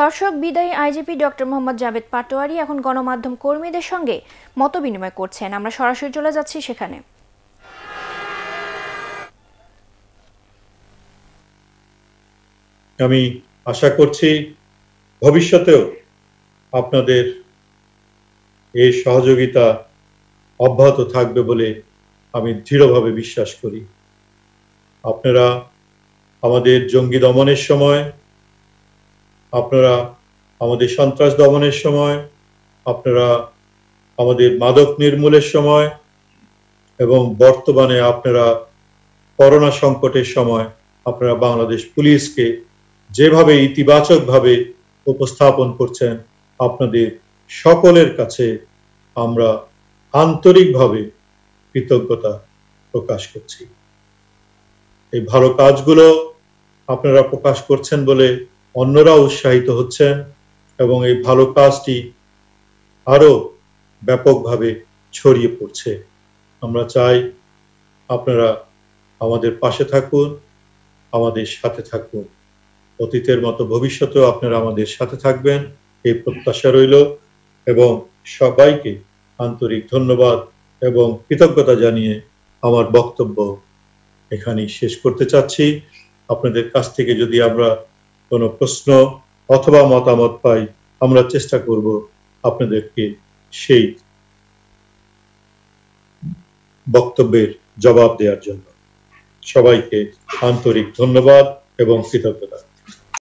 দর্শক বিদায়ী IGP doctor Mohammad Javed Patwari এখন গণমাধ্যম কর্মীদের সঙ্গে মত বিনিময় করছেন আমরা সরাসরি চলে যাচ্ছি সেখানে আমি আশা করছি ভবিষ্যতেও আপনাদের এই সহযোগিতা অব্যাহত থাকবে বলে আমি দৃঢ়ভাবে বিশ্বাস করি আপনারা আমাদের জঙ্গি দমনের সময় আপনারা আমাদের সন্ত্রাস দমনের সময় আপনারা আমাদের মাদক নির্মূলের সময় এবং বর্তমানে আপনারা করোনা সংকটের সময় আপনারা বাংলাদেশ পুলিশকে যেভাবে ইতিবাচকভাবে উপস্থাপন করছেন আপনাদের সকলের কাছে আমরা আন্তরিকভাবে কৃতজ্ঞতা প্রকাশ করছি এই ভালো কাজগুলো আপনারা প্রকাশ করছেন বলে অন্যরা উৎসাহিত হচ্ছেন এবং এই ভালো কাজটি আরো ব্যাপকভাবে ছড়িয়ে পড়ছে আমরা চাই আপনারা আমাদের পাশে থাকুন আমাদের সাথে থাকুন অতীতের মতো ভবিষ্যতেও আপনারা আমাদের সাথে থাকবেন এই প্রত্যাশা রইল এবং সবাইকে আন্তরিক ধন্যবাদ এবং কৃতজ্ঞতা জানিয়ে আমার বক্তব্য এখানেই শেষ করতে চাচ্ছি আপনাদের কাছ থেকে যদি আমরা কোনো প্রশ্ন অথবা মতামত পাই আমরা চেষ্টা করব আপনাদেরকে সেই বক্তব্যের জবাব দেওয়ার জন্য সবাইকে আন্তরিক ধন্যবাদ এবং কৃতজ্ঞতা